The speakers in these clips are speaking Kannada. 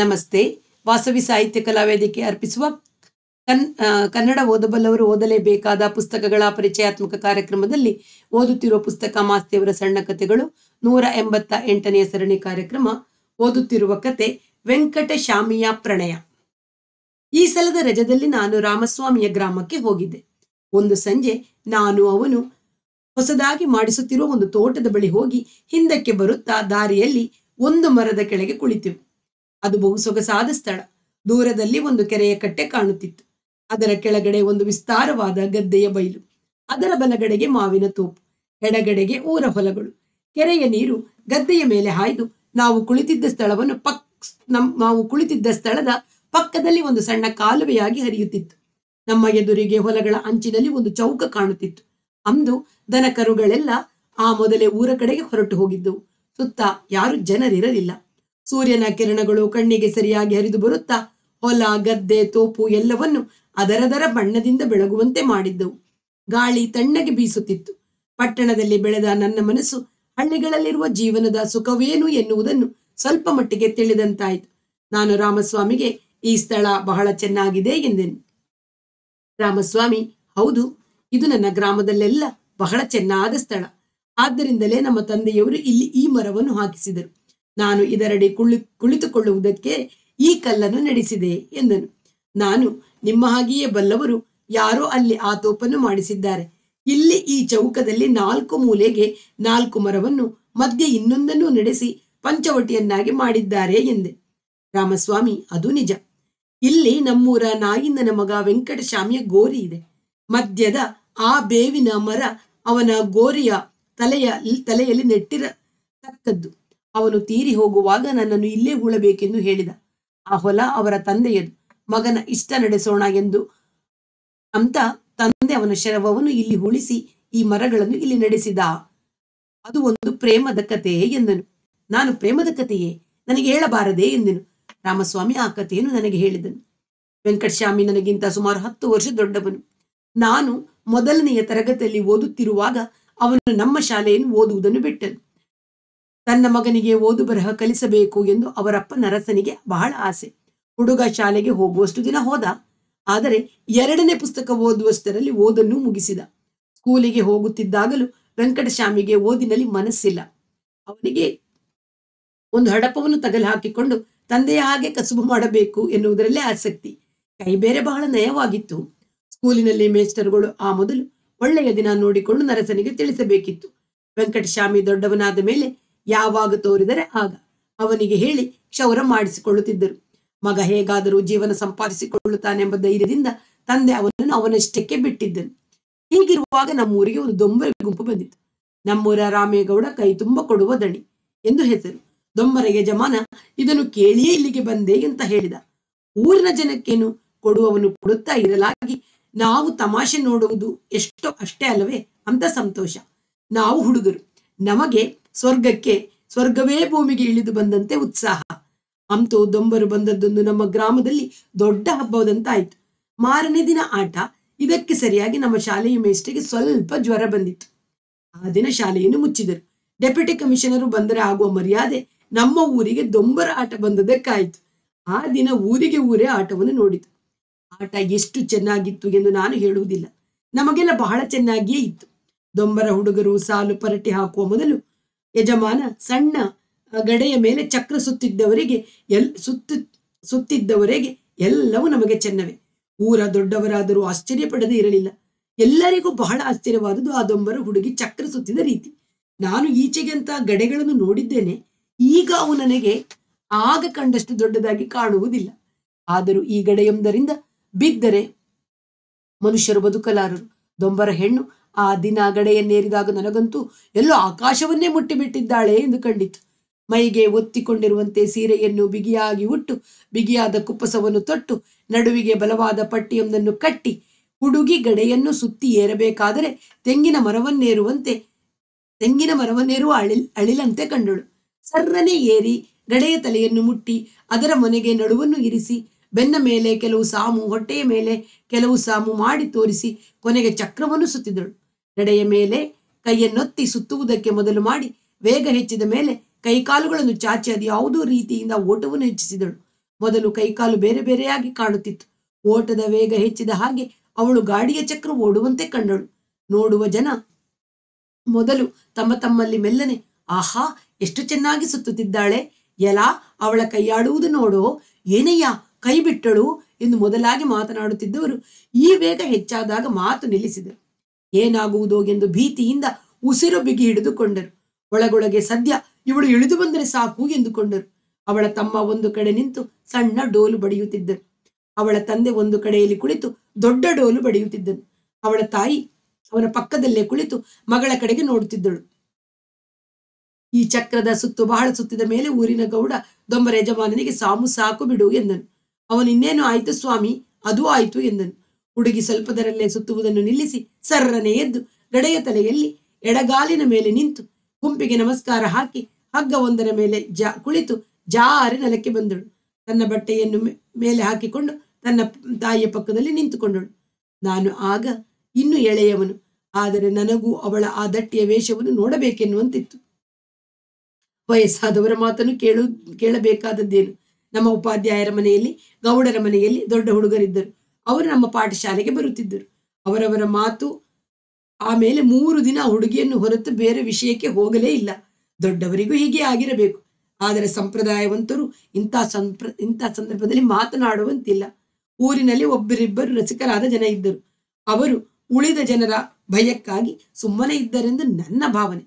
ನಮಸ್ತೆ ವಾಸವಿ ಸಾಹಿತ್ಯ ಕಲಾವೇದಿಕೆ ಅರ್ಪಿಸುವ ಕನ್ ಕನ್ನಡ ಓದಬಲ್ಲವರು ಓದಲೇಬೇಕಾದ ಪುಸ್ತಕಗಳ ಪರಿಚಯಾತ್ಮಕ ಕಾರ್ಯಕ್ರಮದಲ್ಲಿ ಓದುತ್ತಿರುವ ಪುಸ್ತಕ ಮಾಸ್ತಿಯವರ ಸಣ್ಣ ಕಥೆಗಳು ನೂರ ಎಂಬತ್ತ ಎಂಟನೆಯ ಸರಣಿ ಕಾರ್ಯಕ್ರಮ ಓದುತ್ತಿರುವ ಕತೆ ವೆಂಕಟಶಾಮಿಯ ಪ್ರಣಯ ಈ ಸಲದ ರಜದಲ್ಲಿ ನಾನು ರಾಮಸ್ವಾಮಿಯ ಗ್ರಾಮಕ್ಕೆ ಹೋಗಿದ್ದೆ ಒಂದು ಸಂಜೆ ನಾನು ಅವನು ಹೊಸದಾಗಿ ಮಾಡಿಸುತ್ತಿರುವ ಒಂದು ತೋಟದ ಬಳಿ ಹೋಗಿ ಹಿಂದಕ್ಕೆ ಬರುತ್ತಾ ದಾರಿಯಲ್ಲಿ ಒಂದು ಮರದ ಕೆಳಗೆ ಕುಳಿತೆವು ಅದು ಬಹು ಸೊಗಸಾದ ಸ್ಥಳ ದೂರದಲ್ಲಿ ಒಂದು ಕೆರೆಯ ಕಟ್ಟೆ ಕಾಣುತ್ತಿತ್ತು ಅದರ ಕೆಳಗಡೆ ಒಂದು ವಿಸ್ತಾರವಾದ ಗದ್ದೆಯ ಬಯಲು ಅದರ ಬಲಗಡೆಗೆ ಮಾವಿನ ತೋಪು ಎಡಗಡೆಗೆ ಊರ ಹೊಲಗಳು ಕೆರೆಯ ನೀರು ಗದ್ದೆಯ ಮೇಲೆ ಹಾಯ್ದು ನಾವು ಕುಳಿತಿದ್ದ ಸ್ಥಳವನ್ನು ಪಕ್ ನಾವು ಕುಳಿತಿದ್ದ ಸ್ಥಳದ ಪಕ್ಕದಲ್ಲಿ ಒಂದು ಸಣ್ಣ ಕಾಲುವೆಯಾಗಿ ಹರಿಯುತ್ತಿತ್ತು ನಮ್ಮ ಎದುರಿಗೆ ಹೊಲಗಳ ಅಂಚಿನಲ್ಲಿ ಒಂದು ಚೌಕ ಕಾಣುತ್ತಿತ್ತು ಅಂದು ದನಕರುಗಳೆಲ್ಲ ಆ ಮೊದಲೇ ಊರ ಕಡೆಗೆ ಹೊರಟು ಹೋಗಿದ್ದವು ಸುತ್ತ ಯಾರು ಜನರಿರಲಿಲ್ಲ ಸೂರ್ಯನ ಕಿರಣಗಳು ಕಣ್ಣಿಗೆ ಸರಿಯಾಗಿ ಹರಿದು ಬರುತ್ತಾ ಹೊಲ ಗದ್ದೆ ತೋಪು ಎಲ್ಲವನ್ನು ಅದರದರ ಬಣ್ಣದಿಂದ ಬೆಳಗುವಂತೆ ಮಾಡಿದ್ದವು ಗಾಳಿ ತಣ್ಣಗೆ ಬೀಸುತ್ತಿತ್ತು ಪಟ್ಟಣದಲ್ಲಿ ಬೆಳೆದ ನನ್ನ ಮನಸ್ಸು ಹಳ್ಳಿಗಳಲ್ಲಿರುವ ಜೀವನದ ಸುಖವೇನು ಎನ್ನುವುದನ್ನು ಸ್ವಲ್ಪ ಮಟ್ಟಿಗೆ ತಿಳಿದಂತಾಯಿತು ನಾನು ರಾಮಸ್ವಾಮಿಗೆ ಈ ಸ್ಥಳ ಬಹಳ ಚೆನ್ನಾಗಿದೆ ಎಂದೆನು ರಾಮಸ್ವಾಮಿ ಹೌದು ಇದು ನನ್ನ ಗ್ರಾಮದಲ್ಲೆಲ್ಲ ಬಹಳ ಚೆನ್ನಾದ ಸ್ಥಳ ಆದ್ದರಿಂದಲೇ ನಮ್ಮ ತಂದೆಯವರು ಇಲ್ಲಿ ಈ ಮರವನ್ನು ಹಾಕಿಸಿದರು ನಾನು ಇದರಡಿ ಕುಳಿ ಕುಳಿತುಕೊಳ್ಳುವುದಕ್ಕೆ ಈ ಕಲ್ಲನ್ನು ನಡೆಸಿದೆ ಎಂದನು ನಾನು ನಿಮ್ಮ ಹಾಗೆಯೇ ಬಲ್ಲವರು ಯಾರೋ ಅಲ್ಲಿ ಆತೋಪನ್ನು ಮಾಡಿಸಿದ್ದಾರೆ ಇಲ್ಲಿ ಈ ಚೌಕದಲ್ಲಿ ನಾಲ್ಕು ಮೂಲೆಗೆ ನಾಲ್ಕು ಮರವನ್ನು ಮಧ್ಯೆ ಇನ್ನೊಂದನ್ನು ನಡೆಸಿ ಪಂಚವಟಿಯನ್ನಾಗಿ ಮಾಡಿದ್ದಾರೆ ಎಂದೆ ರಾಮಸ್ವಾಮಿ ಅದು ನಿಜ ಇಲ್ಲಿ ನಮ್ಮೂರ ನಾಯಿಂದನ ಮಗ ವೆಂಕಟಶಾಮಿಯ ಗೋರಿ ಇದೆ ಮಧ್ಯದ ಆ ಬೇವಿನ ಮರ ಅವನ ಗೋರಿಯ ತಲೆಯ ತಲೆಯಲ್ಲಿ ನೆಟ್ಟಿರತಕ್ಕದ್ದು ಅವನು ತೀರಿ ಹೋಗುವಾಗ ನನ್ನನ್ನು ಇಲ್ಲೇ ಉಳಬೇಕೆಂದು ಹೇಳಿದ ಆ ಹೊಲ ಅವರ ತಂದೆಯದು ಮಗನ ಇಷ್ಟ ನಡೆಸೋಣ ಎಂದು ಅಂತ ತಂದೆ ಅವನ ಶರವವನ್ನು ಇಲ್ಲಿ ಉಳಿಸಿ ಈ ಮರಗಳನ್ನು ಇಲ್ಲಿ ನಡೆಸಿದ ಅದು ಒಂದು ಪ್ರೇಮದ ಕಥೆ ಎಂದನು ನಾನು ಪ್ರೇಮದ ಕಥೆಯೇ ನನಗೆ ಹೇಳಬಾರದೆ ಎಂದನು ರಾಮಸ್ವಾಮಿ ಆ ಕಥೆಯನ್ನು ನನಗೆ ಹೇಳಿದನು ವೆಂಕಟಶ್ಯಾಮಿ ನನಗಿಂತ ಸುಮಾರು ಹತ್ತು ವರ್ಷ ದೊಡ್ಡವನು ನಾನು ಮೊದಲನೆಯ ತರಗತಿಯಲ್ಲಿ ಓದುತ್ತಿರುವಾಗ ಅವನು ನಮ್ಮ ಶಾಲೆಯನ್ನು ಓದುವುದನ್ನು ಬಿಟ್ಟನು ತನ್ನ ಮಗನಿಗೆ ಓದು ಬರಹ ಕಲಿಸಬೇಕು ಎಂದು ಅವರಪ್ಪ ನರಸನಿಗೆ ಬಹಳ ಆಸೆ ಹುಡುಗ ಶಾಲೆಗೆ ಹೋಗುವಷ್ಟು ದಿನ ಹೋದ ಆದರೆ ಎರಡನೇ ಪುಸ್ತಕ ಓದುವಷ್ಟರಲ್ಲಿ ಓದನ್ನು ಮುಗಿಸಿದ ಸ್ಕೂಲಿಗೆ ಹೋಗುತ್ತಿದ್ದಾಗಲೂ ವೆಂಕಟಶ್ಯಾಮಿಗೆ ಓದಿನಲ್ಲಿ ಮನಸ್ಸಿಲ್ಲ ಅವನಿಗೆ ಒಂದು ಹಡಪವನ್ನು ತಗಲು ಹಾಕಿಕೊಂಡು ತಂದೆಯ ಹಾಗೆ ಕಸುಬು ಮಾಡಬೇಕು ಎನ್ನುವುದರಲ್ಲೇ ಆಸಕ್ತಿ ಕೈ ಬೇರೆ ಬಹಳ ನಯವಾಗಿತ್ತು ಸ್ಕೂಲಿನಲ್ಲಿ ಮೇಸ್ಟರ್ಗಳು ಆ ಮೊದಲು ಒಳ್ಳೆಯ ದಿನ ನೋಡಿಕೊಂಡು ನರಸನಿಗೆ ತಿಳಿಸಬೇಕಿತ್ತು ವೆಂಕಟಸ್ವಾಮಿ ದೊಡ್ಡವನಾದ ಮೇಲೆ ಯಾವಾಗ ತೋರಿದರೆ ಆಗ ಅವನಿಗೆ ಹೇಳಿ ಕ್ಷೌರ ಮಾಡಿಸಿಕೊಳ್ಳುತ್ತಿದ್ದರು ಮಗ ಹೇಗಾದರೂ ಜೀವನ ಸಂಪಾದಿಸಿಕೊಳ್ಳುತ್ತಾನೆಂಬ ಧೈರ್ಯದಿಂದ ತಂದೆ ಅವನನ್ನು ಅವನಷ್ಟಕ್ಕೆ ಬಿಟ್ಟಿದ್ದನು ಹೀಗಿರುವಾಗ ನಮ್ಮೂರಿಗೆ ಒಂದು ದೊಂಬರ ಗುಂಪು ಬಂದಿತ್ತು ನಮ್ಮೂರ ರಾಮೇಗೌಡ ಕೈ ತುಂಬ ಕೊಡುವ ದಣಿ ಎಂದು ಹೆಸರು ದೊಂಬರ ಯಜಮಾನ ಇದನ್ನು ಕೇಳಿಯೇ ಇಲ್ಲಿಗೆ ಬಂದೆ ಅಂತ ಹೇಳಿದ ಊರಿನ ಜನಕ್ಕೇನು ಕೊಡುವವನು ಕೊಡುತ್ತಾ ಇರಲಾಗಿ ನಾವು ತಮಾಷೆ ನೋಡುವುದು ಎಷ್ಟೋ ಅಷ್ಟೇ ಅಲ್ಲವೇ ಅಂತ ಸಂತೋಷ ನಾವು ಹುಡುಗರು ನಮಗೆ ಸ್ವರ್ಗಕ್ಕೆ ಸ್ವರ್ಗವೇ ಭೂಮಿಗೆ ಇಳಿದು ಬಂದಂತೆ ಉತ್ಸಾಹ ಅಂತೂ ದೊಂಬರು ಬಂದದ್ದೊಂದು ನಮ್ಮ ಗ್ರಾಮದಲ್ಲಿ ದೊಡ್ಡ ಹಬ್ಬದಂತಾಯ್ತು ಮಾರನೇ ದಿನ ಆಟ ಇದಕ್ಕೆ ಸರಿಯಾಗಿ ನಮ್ಮ ಶಾಲೆಯ ಮೇಷ್ಟಿಗೆ ಸ್ವಲ್ಪ ಜ್ವರ ಬಂದಿತ್ತು ಆ ದಿನ ಶಾಲೆಯನ್ನು ಮುಚ್ಚಿದರು ಡೆಪ್ಯೂಟಿ ಕಮಿಷನರು ಬಂದರೆ ಆಗುವ ಮರ್ಯಾದೆ ನಮ್ಮ ಊರಿಗೆ ದೊಂಬರ ಆಟ ಬಂದದಕ್ಕಾಯಿತು ಆ ದಿನ ಊರಿಗೆ ಊರೇ ಆಟವನ್ನು ನೋಡಿತು ಆಟ ಎಷ್ಟು ಚೆನ್ನಾಗಿತ್ತು ಎಂದು ನಾನು ಹೇಳುವುದಿಲ್ಲ ನಮಗೆಲ್ಲ ಬಹಳ ಚೆನ್ನಾಗಿಯೇ ಇತ್ತು ದೊಂಬರ ಹುಡುಗರು ಸಾಲು ಪರಟಿ ಹಾಕುವ ಮೊದಲು ಯಜಮಾನ ಸಣ್ಣ ಗಡೆಯ ಮೇಲೆ ಚಕ್ರ ಸುತ್ತಿದ್ದವರಿಗೆ ಎಲ್ ಸುತ್ತ ಸುತ್ತಿದ್ದವರೆಗೆ ಎಲ್ಲವೂ ನಮಗೆ ಚೆನ್ನವೆ ಊರ ದೊಡ್ಡವರಾದರೂ ಆಶ್ಚರ್ಯ ಪಡದೇ ಇರಲಿಲ್ಲ ಎಲ್ಲರಿಗೂ ಬಹಳ ಆಶ್ಚರ್ಯವಾದುದು ಆ ದೊಂಬರ ಹುಡುಗಿ ಚಕ್ರ ಸುತ್ತಿದ ರೀತಿ ನಾನು ಈಚೆಗೆ ಗಡೆಗಳನ್ನು ನೋಡಿದ್ದೇನೆ ಈಗ ಅವು ನನಗೆ ಆಗ ಕಂಡಷ್ಟು ದೊಡ್ಡದಾಗಿ ಕಾಣುವುದಿಲ್ಲ ಆದರೂ ಈ ಗಡೆಯೊಂದರಿಂದ ಬಿದ್ದರೆ ಮನುಷ್ಯರು ಬದುಕಲಾರರು ದೊಂಬರ ಹೆಣ್ಣು ಆ ದಿನ ಗಡೆಯನ್ನೇರಿದಾಗ ನನಗಂತೂ ಎಲ್ಲೋ ಆಕಾಶವನ್ನೇ ಮುಟ್ಟಿಬಿಟ್ಟಿದ್ದಾಳೆ ಎಂದು ಕಂಡಿತು ಮೈಗೆ ಒತ್ತಿಕೊಂಡಿರುವಂತೆ ಸೀರೆಯನ್ನು ಬಿಗಿಯಾಗಿ ಉಟ್ಟು ಬಿಗಿಯಾದ ಕುಪ್ಪಸವನ್ನು ತೊಟ್ಟು ನಡುವಿಗೆ ಬಲವಾದ ಪಟ್ಟಿಯೊಂದನ್ನು ಕಟ್ಟಿ ಹುಡುಗಿ ಗಡೆಯನ್ನು ಸುತ್ತಿ ಏರಬೇಕಾದರೆ ತೆಂಗಿನ ಮರವನ್ನೇರುವಂತೆ ತೆಂಗಿನ ಮರವನ್ನೇರುವ ಅಳಿಲ್ ಅಳಿಲಂತೆ ಕಂಡಳು ಸರ್ರನೆ ಏರಿ ಗಡೆಯ ತಲೆಯನ್ನು ಮುಟ್ಟಿ ಅದರ ಮನೆಗೆ ನಡುವನ್ನು ಇರಿಸಿ ಬೆನ್ನ ಮೇಲೆ ಕೆಲವು ಸಾಮು ಹೊಟ್ಟೆಯ ಮೇಲೆ ಕೆಲವು ಸಾಮು ಮಾಡಿ ತೋರಿಸಿ ಕೊನೆಗೆ ಚಕ್ರವನ್ನು ಸುತ್ತಿದಳು ನಡೆಯ ಮೇಲೆ ಕೈಯನ್ನೊತ್ತಿ ಸುತ್ತುವುದಕ್ಕೆ ಮೊದಲು ಮಾಡಿ ವೇಗ ಹೆಚ್ಚಿದ ಮೇಲೆ ಕೈಕಾಲುಗಳನ್ನು ಚಾಚಿ ಅದು ಯಾವುದೋ ರೀತಿಯಿಂದ ಓಟವನ್ನು ಹೆಚ್ಚಿಸಿದಳು ಮೊದಲು ಕೈಕಾಲು ಬೇರೆ ಬೇರೆಯಾಗಿ ಕಾಣುತ್ತಿತ್ತು ಓಟದ ವೇಗ ಹೆಚ್ಚಿದ ಹಾಗೆ ಅವಳು ಗಾಡಿಯ ಚಕ್ರ ಓಡುವಂತೆ ಕಂಡಳು ನೋಡುವ ಜನ ಮೊದಲು ತಮ್ಮ ತಮ್ಮಲ್ಲಿ ಮೆಲ್ಲನೆ ಆಹಾ ಎಷ್ಟು ಚೆನ್ನಾಗಿ ಸುತ್ತುತ್ತಿದ್ದಾಳೆ ಎಲಾ ಅವಳ ಕೈಯಾಡುವುದು ನೋಡೋ ಏನಯ್ಯ ಕೈ ಬಿಟ್ಟಳು ಎಂದು ಮೊದಲಾಗಿ ಮಾತನಾಡುತ್ತಿದ್ದವರು ಈ ವೇಗ ಹೆಚ್ಚಾದಾಗ ಮಾತು ನಿಲ್ಲಿಸಿದರು ಏನಾಗುವುದು ಎಂದು ಭೀತಿಯಿಂದ ಉಸಿರು ಬಿಗಿ ಹಿಡಿದುಕೊಂಡರು ಒಳಗೊಳಗೆ ಸದ್ಯ ಇವಳು ಇಳಿದು ಬಂದರೆ ಸಾಕು ಎಂದುಕೊಂಡರು ಅವಳ ತಮ್ಮ ಒಂದು ಕಡೆ ನಿಂತು ಸಣ್ಣ ಡೋಲು ಬಡಿಯುತ್ತಿದ್ದರು ಅವಳ ತಂದೆ ಒಂದು ಕಡೆಯಲ್ಲಿ ಕುಳಿತು ದೊಡ್ಡ ಡೋಲು ಬಡಿಯುತ್ತಿದ್ದನು ಅವಳ ತಾಯಿ ಅವನ ಪಕ್ಕದಲ್ಲೇ ಕುಳಿತು ಮಗಳ ಕಡೆಗೆ ನೋಡುತ್ತಿದ್ದಳು ಈ ಚಕ್ರದ ಸುತ್ತು ಬಹಳ ಸುತ್ತಿದ ಮೇಲೆ ಊರಿನ ಗೌಡ ದೊಂಬರ ಯಜಮಾನನಿಗೆ ಸಾಮು ಸಾಕು ಬಿಡು ಎಂದನು ಅವನಿನ್ನೇನು ಆಯ್ತು ಸ್ವಾಮಿ ಅದೂ ಆಯ್ತು ಎಂದನು ಹುಡುಗಿ ಸ್ವಲ್ಪದರಲ್ಲೇ ಸುತ್ತುವುದನ್ನು ನಿಲ್ಲಿಸಿ ಸರ್ರನೆ ಎದ್ದು ಗಡೆಯ ತಲೆಯಲ್ಲಿ ಎಡಗಾಲಿನ ಮೇಲೆ ನಿಂತು ಗುಂಪಿಗೆ ನಮಸ್ಕಾರ ಹಾಕಿ ಹಗ್ಗವೊಂದರ ಮೇಲೆ ಜಾ ಕುಳಿತು ಜಾರಿ ನೆಲಕ್ಕೆ ಬಂದಳು ತನ್ನ ಬಟ್ಟೆಯನ್ನು ಮೇಲೆ ಹಾಕಿಕೊಂಡು ತನ್ನ ತಾಯಿಯ ಪಕ್ಕದಲ್ಲಿ ನಿಂತುಕೊಂಡಳು ನಾನು ಆಗ ಇನ್ನೂ ಎಳೆಯವನು ಆದರೆ ನನಗೂ ಅವಳ ಆ ದಟ್ಟಿಯ ವೇಷವನ್ನು ನೋಡಬೇಕೆನ್ನುವಂತಿತ್ತು ವಯಸ್ಸಾದವರ ಮಾತನ್ನು ಕೇಳು ಕೇಳಬೇಕಾದದ್ದೇನು ನಮ್ಮ ಉಪಾಧ್ಯಾಯರ ಮನೆಯಲ್ಲಿ ಗೌಡರ ಮನೆಯಲ್ಲಿ ದೊಡ್ಡ ಹುಡುಗರಿದ್ದರು ಅವರು ನಮ್ಮ ಪಾಠಶಾಲೆಗೆ ಬರುತ್ತಿದ್ದರು ಅವರವರ ಮಾತು ಆಮೇಲೆ ಮೂರು ದಿನ ಹುಡುಗಿಯನ್ನು ಹೊರತು ಬೇರೆ ವಿಷಯಕ್ಕೆ ಹೋಗಲೇ ಇಲ್ಲ ದೊಡ್ಡವರಿಗೂ ಹೀಗೆ ಆಗಿರಬೇಕು ಆದರೆ ಸಂಪ್ರದಾಯವಂತರು ಇಂಥ ಸಂಪ್ರ ಇಂಥ ಸಂದರ್ಭದಲ್ಲಿ ಮಾತನಾಡುವಂತಿಲ್ಲ ಊರಿನಲ್ಲಿ ಒಬ್ಬರಿಬ್ಬರು ರಸಿಕರಾದ ಜನ ಇದ್ದರು ಅವರು ಉಳಿದ ಜನರ ಭಯಕ್ಕಾಗಿ ಸುಮ್ಮನೆ ಇದ್ದರೆಂದು ನನ್ನ ಭಾವನೆ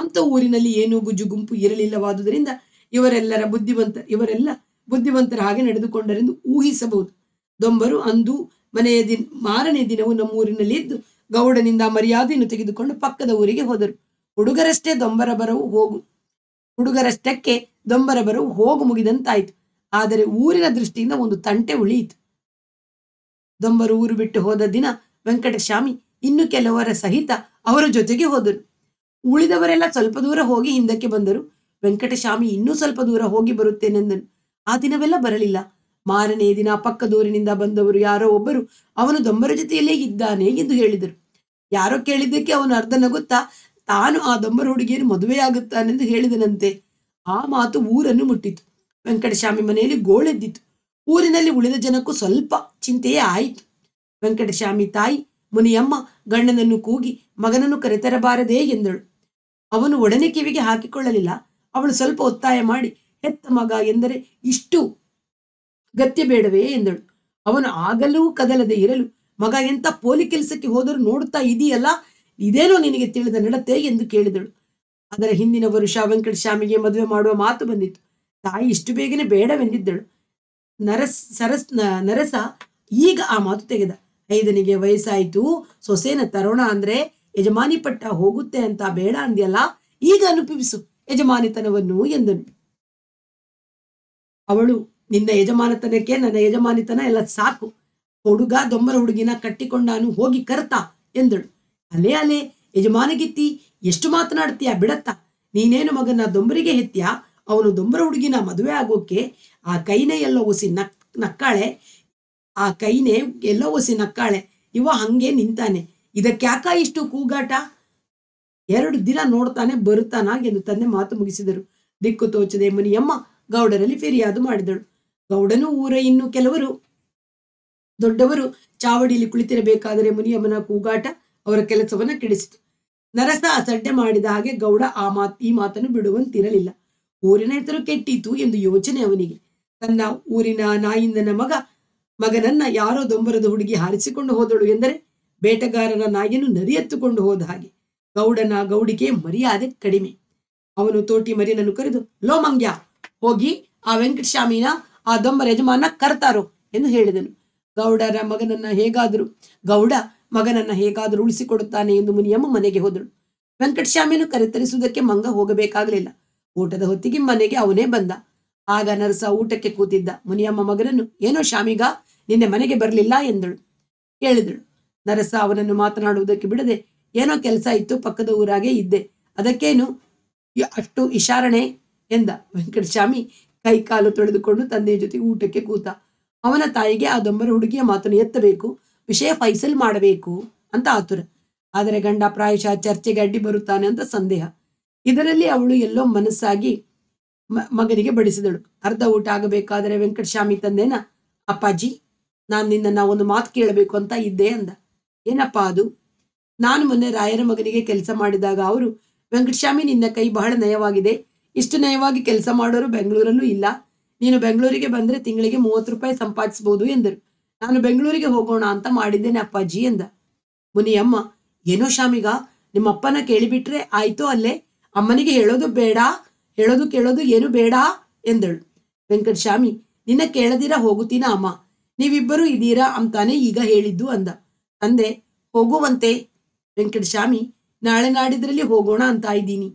ಅಂಥ ಊರಿನಲ್ಲಿ ಏನೂ ಗುಜುಗುಂಪು ಇರಲಿಲ್ಲವಾದುದರಿಂದ ಇವರೆಲ್ಲರ ಬುದ್ಧಿವಂತ ಇವರೆಲ್ಲ ಬುದ್ಧಿವಂತರ ಹಾಗೆ ನಡೆದುಕೊಂಡರೆಂದು ಊಹಿಸಬಹುದು ದೊಂಬರು ಅಂದು ಮನೆಯ ದಿನ ಮಾರನೇ ದಿನವೂ ನಮ್ಮೂರಿನಲ್ಲಿ ಇದ್ದು ಗೌಡನಿಂದ ಮರ್ಯಾದೆಯನ್ನು ತೆಗೆದುಕೊಂಡು ಪಕ್ಕದ ಊರಿಗೆ ಹೋದರು ಹುಡುಗರಷ್ಟೇ ದೊಂಬರ ಬರವು ಹೋಗು ಹುಡುಗರಷ್ಟಕ್ಕೆ ದೊಂಬರ ಬರವು ಹೋಗು ಮುಗಿದಂತಾಯಿತು ಆದರೆ ಊರಿನ ದೃಷ್ಟಿಯಿಂದ ಒಂದು ತಂಟೆ ಉಳಿಯಿತು ದೊಂಬರು ಊರು ಬಿಟ್ಟು ಹೋದ ದಿನ ವೆಂಕಟಶ್ಯಾಮಿ ಇನ್ನು ಕೆಲವರ ಸಹಿತ ಅವರ ಜೊತೆಗೆ ಹೋದರು ಉಳಿದವರೆಲ್ಲ ಸ್ವಲ್ಪ ದೂರ ಹೋಗಿ ಹಿಂದಕ್ಕೆ ಬಂದರು ವೆಂಕಟಸ್ವಾಮಿ ಇನ್ನೂ ಸ್ವಲ್ಪ ದೂರ ಹೋಗಿ ಬರುತ್ತೇನೆಂದನು ಆ ದಿನವೆಲ್ಲ ಬರಲಿಲ್ಲ ಮಾರನೇ ದಿನ ಪಕ್ಕದೂರಿನಿಂದ ಬಂದವರು ಯಾರೋ ಒಬ್ಬರು ಅವನು ದೊಂಬರ ಜೊತೆಯಲ್ಲೇ ಇದ್ದಾನೆ ಎಂದು ಹೇಳಿದರು ಯಾರೋ ಕೇಳಿದ್ದಕ್ಕೆ ಅವನು ಅರ್ಧ ನಗುತ್ತಾ ತಾನು ಆ ದೊಂಬರ ಹುಡುಗಿಯನ್ನು ಮದುವೆಯಾಗುತ್ತಾನೆಂದು ಹೇಳಿದನಂತೆ ಆ ಮಾತು ಊರನ್ನು ಮುಟ್ಟಿತು ವೆಂಕಟಸ್ವಾಮಿ ಮನೆಯಲ್ಲಿ ಗೋಳೆದ್ದಿತು ಊರಿನಲ್ಲಿ ಉಳಿದ ಜನಕ್ಕೂ ಸ್ವಲ್ಪ ಚಿಂತೆಯೇ ಆಯಿತು ವೆಂಕಟಶ್ಯಾಮಿ ತಾಯಿ ಮುನಿಯಮ್ಮ ಗಂಡನನ್ನು ಕೂಗಿ ಮಗನನ್ನು ಕರೆತರಬಾರದೇ ಎಂದಳು ಅವನು ಒಡನೆ ಕಿವಿಗೆ ಹಾಕಿಕೊಳ್ಳಲಿಲ್ಲ ಅವಳು ಸ್ವಲ್ಪ ಒತ್ತಾಯ ಮಾಡಿ ಹೆತ್ತ ಮಗ ಎಂದರೆ ಇಷ್ಟು ಗತ್ಯ ಬೇಡವೇ ಎಂದಳು ಅವನು ಆಗಲೂ ಕದಲದೆ ಇರಲು ಮಗ ಎಂತ ಪೋಲಿ ಕೆಲಸಕ್ಕೆ ಹೋದರೂ ನೋಡುತ್ತಾ ಇದೆಯಲ್ಲ ಇದೇನೋ ನಿನಗೆ ತಿಳಿದ ನಡತೆ ಎಂದು ಕೇಳಿದಳು ಅದರ ಹಿಂದಿನ ವರುಷ ವೆಂಕಟ ಮದುವೆ ಮಾಡುವ ಮಾತು ಬಂದಿತ್ತು ತಾಯಿ ಇಷ್ಟು ಬೇಗನೆ ಬೇಡವೆಂದಿದ್ದಳು ನರಸ್ ಸರಸ್ ನರಸ ಈಗ ಆ ಮಾತು ತೆಗೆದ ಐದನಿಗೆ ವಯಸ್ಸಾಯಿತು ಸೊಸೇನ ತರೋಣ ಅಂದ್ರೆ ಯಜಮಾನಿ ಪಟ್ಟ ಹೋಗುತ್ತೆ ಅಂತ ಬೇಡ ಅಂದ್ಯಲ್ಲ ಈಗ ಅನುಭವಿಸು ಯಜಮಾನಿತನವನ್ನು ಎಂದನು ಅವಳು ನಿನ್ನ ಯಜಮಾನತನಕ್ಕೆ ನನ್ನ ಯಜಮಾನಿತನ ಎಲ್ಲ ಸಾಕು ಹುಡುಗ ದೊಂಬರ ಹುಡುಗಿನ ಕಟ್ಟಿಕೊಂಡಾನು ಹೋಗಿ ಕರ್ತ ಎಂದಳು ಅಲೆ ಅಲೆ ಯಜಮಾನಗಿತ್ತಿ ಎಷ್ಟು ಮಾತನಾಡ್ತೀಯಾ ಬಿಡತ್ತ ನೀನೇನು ಮಗನ ದೊಂಬರಿಗೆ ಹೆತ್ತಿಯ ಅವನು ದೊಂಬರ ಹುಡುಗಿನ ಮದುವೆ ಆಗೋಕೆ ಆ ಕೈನೆ ಎಲ್ಲ ಒಸಿ ನಕ್ ನಕ್ಕಾಳೆ ಆ ಕೈನೆ ಎಲ್ಲ ಒಸಿ ನಕ್ಕಾಳೆ ಇವ ಹಂಗೆ ನಿಂತಾನೆ ಇದಕ್ಕ್ಯಾಕ ಇಷ್ಟು ಕೂಗಾಟ ಎರಡು ದಿನ ನೋಡ್ತಾನೆ ಬರುತ್ತಾನ ಎಂದು ತಂದೆ ಮಾತು ಮುಗಿಸಿದರು ದಿಕ್ಕು ತೋಚದೆ ಮುನಿಯಮ್ಮ ಗೌಡರಲ್ಲಿ ಫಿರ್ಯಾದು ಮಾಡಿದಳು ಗೌಡನು ಊರ ಇನ್ನು ಕೆಲವರು ದೊಡ್ಡವರು ಚಾವಡಿಯಲ್ಲಿ ಕುಳಿತಿರಬೇಕಾದರೆ ಮುನಿಯಮ್ಮನ ಕೂಗಾಟ ಅವರ ಕೆಲಸವನ್ನ ಕೆಡಿಸಿತು ನರಸ ಅಸಡ್ಡೆ ಮಾಡಿದ ಹಾಗೆ ಗೌಡ ಆ ಮಾತ್ ಈ ಮಾತನ್ನು ಬಿಡುವಂತಿರಲಿಲ್ಲ ಊರಿನ ಹೆಸರು ಕೆಟ್ಟಿತು ಎಂದು ಯೋಚನೆ ಅವನಿಗೆ ತನ್ನ ಊರಿನ ನಾಯಿಂದನ ಮಗ ಮಗನನ್ನ ಯಾರೋ ದೊಂಬರದ ಹುಡುಗಿ ಹಾರಿಸಿಕೊಂಡು ಹೋದಳು ಎಂದರೆ ಬೇಟಗಾರನ ನಾಯಿಯನ್ನು ಎತ್ತುಕೊಂಡು ಹೋದ ಹಾಗೆ ಗೌಡನ ಗೌಡಿಗೆ ಮರ್ಯಾದೆ ಕಡಿಮೆ ಅವನು ತೋಟಿ ಮರಿನನ್ನು ಕರೆದು ಲೋ ಮಂಗ್ಯ ಹೋಗಿ ಆ ವೆಂಕಟಸ್ವಾಮಿನ ಆ ದೊಂಬರ ಯಜಮಾನ ಕರ್ತಾರೋ ಎಂದು ಹೇಳಿದನು ಗೌಡರ ಮಗನನ್ನ ಹೇಗಾದರೂ ಗೌಡ ಮಗನನ್ನ ಹೇಗಾದರೂ ಉಳಿಸಿಕೊಡುತ್ತಾನೆ ಎಂದು ಮುನಿಯಮ್ಮ ಮನೆಗೆ ಹೋದಳು ವೆಂಕಟಶ್ಯಾಮಿಯನ್ನು ಕರೆತರಿಸುವುದಕ್ಕೆ ಮಂಗ ಹೋಗಬೇಕಾಗಲಿಲ್ಲ ಊಟದ ಹೊತ್ತಿಗೆ ಮನೆಗೆ ಅವನೇ ಬಂದ ಆಗ ನರಸ ಊಟಕ್ಕೆ ಕೂತಿದ್ದ ಮುನಿಯಮ್ಮ ಮಗನನ್ನು ಏನೋ ಶಾಮಿಗ ನಿನ್ನೆ ಮನೆಗೆ ಬರಲಿಲ್ಲ ಎಂದಳು ಹೇಳಿದಳು ನರಸ ಅವನನ್ನು ಮಾತನಾಡುವುದಕ್ಕೆ ಬಿಡದೆ ಏನೋ ಕೆಲಸ ಇತ್ತು ಪಕ್ಕದ ಊರಾಗೆ ಇದ್ದೆ ಅದಕ್ಕೇನು ಅಷ್ಟು ಇಶಾರಣೆ ಎಂದ ವೆಂಕಟಶ್ಯಾಮಿ ಕೈಕಾಲು ತೊಳೆದುಕೊಂಡು ತಂದೆಯ ಜೊತೆ ಊಟಕ್ಕೆ ಕೂತ ಅವನ ತಾಯಿಗೆ ಆ ದೊಂಬರ ಹುಡುಗಿಯ ಮಾತನ್ನು ಎತ್ತಬೇಕು ವಿಷಯ ಫೈಸಲ್ ಮಾಡಬೇಕು ಅಂತ ಆತುರ ಆದರೆ ಗಂಡ ಪ್ರಾಯಶಃ ಚರ್ಚೆಗೆ ಅಡ್ಡಿ ಬರುತ್ತಾನೆ ಅಂತ ಸಂದೇಹ ಇದರಲ್ಲಿ ಅವಳು ಎಲ್ಲೋ ಮನಸ್ಸಾಗಿ ಮಗನಿಗೆ ಬಡಿಸಿದಳು ಅರ್ಧ ಊಟ ಆಗಬೇಕಾದರೆ ವೆಂಕಟಶ್ಯಾಮಿ ತಂದೆನ ಅಪ್ಪಾಜಿ ನಾನು ನಿನ್ನ ಒಂದು ಮಾತು ಕೇಳಬೇಕು ಅಂತ ಇದ್ದೆ ಅಂದ ಏನಪ್ಪ ಅದು ನಾನು ಮೊನ್ನೆ ರಾಯರ ಮಗನಿಗೆ ಕೆಲಸ ಮಾಡಿದಾಗ ಅವರು ವೆಂಕಟಶ್ಯಾಮಿ ನಿನ್ನ ಕೈ ಬಹಳ ನಯವಾಗಿದೆ ಇಷ್ಟು ನಯವಾಗಿ ಕೆಲಸ ಮಾಡೋರು ಬೆಂಗಳೂರಲ್ಲೂ ಇಲ್ಲ ನೀನು ಬೆಂಗಳೂರಿಗೆ ಬಂದ್ರೆ ತಿಂಗಳಿಗೆ ಮೂವತ್ತು ರೂಪಾಯಿ ಸಂಪಾದಿಸಬಹುದು ಎಂದರು ನಾನು ಬೆಂಗಳೂರಿಗೆ ಹೋಗೋಣ ಅಂತ ಮಾಡಿದ್ದೇನೆ ಅಪ್ಪಾಜಿ ಎಂದ ಮುನಿಯಮ್ಮ ಏನೋ ಶಾಮಿಗ ನಿಮ್ಮಪ್ಪನ ಕೇಳಿಬಿಟ್ರೆ ಆಯಿತು ಅಲ್ಲೇ ಅಮ್ಮನಿಗೆ ಹೇಳೋದು ಬೇಡ ಹೇಳೋದು ಕೇಳೋದು ಏನು ಬೇಡ ಎಂದಳು ಶಾಮಿ ನಿನ್ನ ಕೇಳದಿರ ಹೋಗುತ್ತೀನ ಅಮ್ಮ ನೀವಿಬ್ಬರು ಇದ್ದೀರಾ ಅಂತಾನೆ ಈಗ ಹೇಳಿದ್ದು ಅಂದ ತಂದೆ ಹೋಗುವಂತೆ ವೆಂಕಟಸ್ವಾಮಿ ನಾಳೆ ನಾಡಿದ್ರಲ್ಲಿ ಹೋಗೋಣ ಅಂತ ಇದ್ದೀನಿ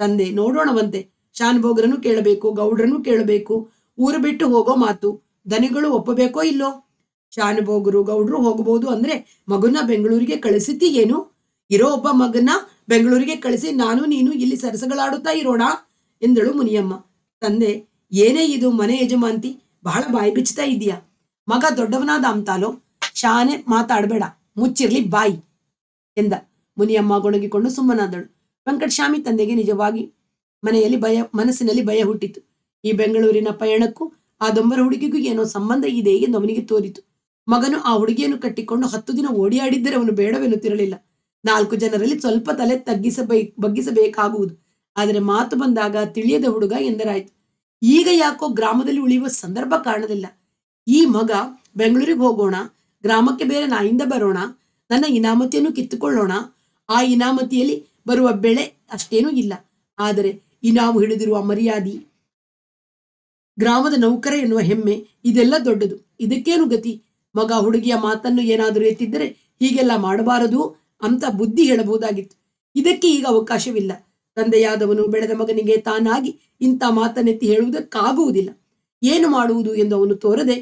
ತಂದೆ ನೋಡೋಣವಂತೆ ಶಾನ್ಭೋಗರನ್ನು ಕೇಳಬೇಕು ಗೌಡ್ರನ್ನು ಕೇಳಬೇಕು ಊರು ಬಿಟ್ಟು ಹೋಗೋ ಮಾತು ದನಿಗಳು ಒಪ್ಪಬೇಕೋ ಇಲ್ಲೋ ಶಾನುಭೋಗರು ಗೌಡ್ರು ಹೋಗಬಹುದು ಅಂದ್ರೆ ಮಗುನ ಬೆಂಗಳೂರಿಗೆ ಕಳಿಸಿತಿ ಏನು ಇರೋ ಒಬ್ಬ ಮಗನ ಬೆಂಗಳೂರಿಗೆ ಕಳಿಸಿ ನಾನು ನೀನು ಇಲ್ಲಿ ಸರಸಗಳಾಡುತ್ತಾ ಇರೋಣ ಎಂದಳು ಮುನಿಯಮ್ಮ ತಂದೆ ಏನೇ ಇದು ಮನೆ ಯಜಮಾಂತಿ ಬಹಳ ಬಾಯಿ ಬಿಚ್ಚುತ್ತಾ ಇದೀಯಾ ಮಗ ದೊಡ್ಡವನಾದ ಅಂತಾಲೋ ಶಾನೆ ಮಾತಾಡಬೇಡ ಮುಚ್ಚಿರ್ಲಿ ಬಾಯಿ ಎಂದ ಮುನಿಯಮ್ಮ ಗೊಣಗಿಕೊಂಡು ಸುಮ್ಮನಾದಳು ವೆಂಕಟಸ್ವಾಮಿ ತಂದೆಗೆ ನಿಜವಾಗಿ ಮನೆಯಲ್ಲಿ ಭಯ ಮನಸ್ಸಿನಲ್ಲಿ ಭಯ ಹುಟ್ಟಿತು ಈ ಬೆಂಗಳೂರಿನ ಪಯಣಕ್ಕೂ ಆ ದೊಂಬರ ಹುಡುಗಿಗೂ ಏನೋ ಸಂಬಂಧ ಇದೆ ಎಂದು ಅವನಿಗೆ ತೋರಿತು ಮಗನು ಆ ಹುಡುಗಿಯನ್ನು ಕಟ್ಟಿಕೊಂಡು ಹತ್ತು ದಿನ ಓಡಿಯಾಡಿದ್ದರೆ ಅವನು ಬೇಡವೆನ್ನುತ್ತಿರಲಿಲ್ಲ ನಾಲ್ಕು ಜನರಲ್ಲಿ ಸ್ವಲ್ಪ ತಲೆ ತಗ್ಗಿಸಬೇ ಬಗ್ಗಿಸಬೇಕಾಗುವುದು ಆದರೆ ಮಾತು ಬಂದಾಗ ತಿಳಿಯದ ಹುಡುಗ ಎಂದರಾಯ್ತು ಈಗ ಯಾಕೋ ಗ್ರಾಮದಲ್ಲಿ ಉಳಿಯುವ ಸಂದರ್ಭ ಕಾಣಲಿಲ್ಲ ಈ ಮಗ ಬೆಂಗಳೂರಿಗೆ ಹೋಗೋಣ ಗ್ರಾಮಕ್ಕೆ ಬೇರೆ ನಾಯಿಂದ ಬರೋಣ ನನ್ನ ಇನಾಮತಿಯನ್ನು ಕಿತ್ತುಕೊಳ್ಳೋಣ ಆ ಇನಾಮತಿಯಲ್ಲಿ ಬರುವ ಬೆಳೆ ಅಷ್ಟೇನೂ ಇಲ್ಲ ಆದರೆ ಈ ನಾವು ಹಿಡಿದಿರುವ ಮರ್ಯಾದೆ ಗ್ರಾಮದ ನೌಕರ ಎನ್ನುವ ಹೆಮ್ಮೆ ಇದೆಲ್ಲ ದೊಡ್ಡದು ಇದಕ್ಕೇನು ಗತಿ ಮಗ ಹುಡುಗಿಯ ಮಾತನ್ನು ಏನಾದರೂ ಎತ್ತಿದ್ದರೆ ಹೀಗೆಲ್ಲ ಮಾಡಬಾರದು ಅಂತ ಬುದ್ಧಿ ಹೇಳಬಹುದಾಗಿತ್ತು ಇದಕ್ಕೆ ಈಗ ಅವಕಾಶವಿಲ್ಲ ತಂದೆಯಾದವನು ಬೆಳೆದ ಮಗನಿಗೆ ತಾನಾಗಿ ಇಂಥ ಮಾತನ್ನೆತ್ತಿ ಹೇಳುವುದಕ್ಕಾಗುವುದಿಲ್ಲ ಏನು ಮಾಡುವುದು ಎಂದು ಅವನು ತೋರದೆ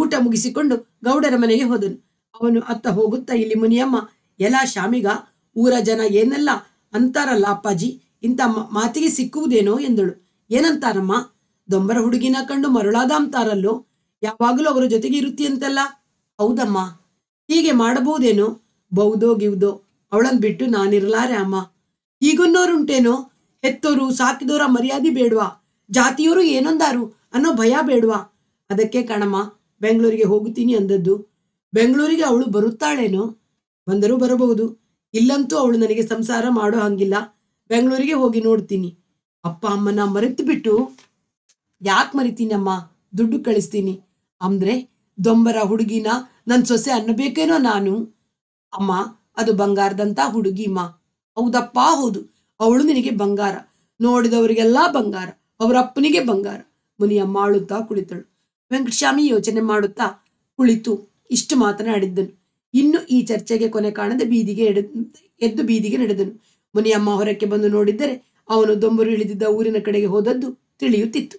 ಊಟ ಮುಗಿಸಿಕೊಂಡು ಗೌಡರ ಮನೆಗೆ ಹೋದನು ಅವನು ಅತ್ತ ಹೋಗುತ್ತಾ ಇಲ್ಲಿ ಮುನಿಯಮ್ಮ ಎಲ್ಲ ಶಾಮಿಗ ಊರ ಜನ ಏನೆಲ್ಲ ಅಂತಾರಲ್ಲ ಅಪ್ಪಾಜಿ ಇಂಥ ಮಾತಿಗೆ ಸಿಕ್ಕುವುದೇನೋ ಎಂದಳು ಏನಂತಾರಮ್ಮ ದೊಂಬರ ಹುಡುಗಿನ ಕಂಡು ಮರುಳಾದ ಅಂತಾರಲ್ಲೋ ಯಾವಾಗಲೂ ಅವರ ಜೊತೆಗೆ ಇರುತ್ತಿ ಅಂತಲ್ಲ ಹೌದಮ್ಮ ಹೀಗೆ ಮಾಡಬಹುದೇನೋ ಬೌದೋ ಗಿವ್ದೋ ಅವಳನ್ನು ಬಿಟ್ಟು ನಾನಿರಲಾರೆ ಅಮ್ಮ ಈಗನ್ನೋರುಂಟೇನೋ ಹೆತ್ತೋರು ಸಾಕಿದೋರ ಮರ್ಯಾದೆ ಬೇಡವಾ ಜಾತಿಯವರು ಏನೊಂದಾರು ಅನ್ನೋ ಭಯ ಬೇಡವಾ ಅದಕ್ಕೆ ಕಣಮ್ಮ ಬೆಂಗಳೂರಿಗೆ ಹೋಗುತ್ತೀನಿ ಅಂದದ್ದು ಬೆಂಗಳೂರಿಗೆ ಅವಳು ಬರುತ್ತಾಳೇನೋ ಬಂದರೂ ಬರಬಹುದು ಇಲ್ಲಂತೂ ಅವಳು ನನಗೆ ಸಂಸಾರ ಮಾಡೋ ಹಂಗಿಲ್ಲ ಬೆಂಗಳೂರಿಗೆ ಹೋಗಿ ನೋಡ್ತೀನಿ ಅಪ್ಪ ಅಮ್ಮನ ಮರೆತು ಬಿಟ್ಟು ಯಾಕೆ ಮರಿತೀನಿ ಅಮ್ಮ ದುಡ್ಡು ಕಳಿಸ್ತೀನಿ ಅಂದ್ರೆ ದೊಂಬರ ಹುಡುಗಿನ ನನ್ನ ಸೊಸೆ ಅನ್ನಬೇಕೇನೋ ನಾನು ಅಮ್ಮ ಅದು ಬಂಗಾರದಂತ ಹುಡುಗಿಮ್ಮ ಹೌದಪ್ಪ ಹೌದು ಅವಳು ನಿನಗೆ ಬಂಗಾರ ನೋಡಿದವರಿಗೆಲ್ಲ ಬಂಗಾರ ಅವರ ಅಪ್ಪನಿಗೆ ಬಂಗಾರ ಮುನಿಯಮ್ಮ ಆಳುತ್ತಾ ಕುಳಿತಳು ವೆಂಕಟಸ್ವಾಮಿ ಯೋಚನೆ ಮಾಡುತ್ತಾ ಕುಳಿತು ಇಷ್ಟು ಮಾತನಾಡಿದ್ದನು ಇನ್ನು ಈ ಚರ್ಚೆಗೆ ಕೊನೆ ಕಾಣದೆ ಬೀದಿಗೆ ಎಡ ಎದ್ದು ಬೀದಿಗೆ ನಡೆದನು ಮುನಿಯಮ್ಮ ಹೊರಕ್ಕೆ ಬಂದು ನೋಡಿದ್ದರೆ ಅವನು ದೊಂಬರು ಇಳಿದಿದ್ದ ಊರಿನ ಕಡೆಗೆ ಹೋದದ್ದು ತಿಳಿಯುತ್ತಿತ್ತು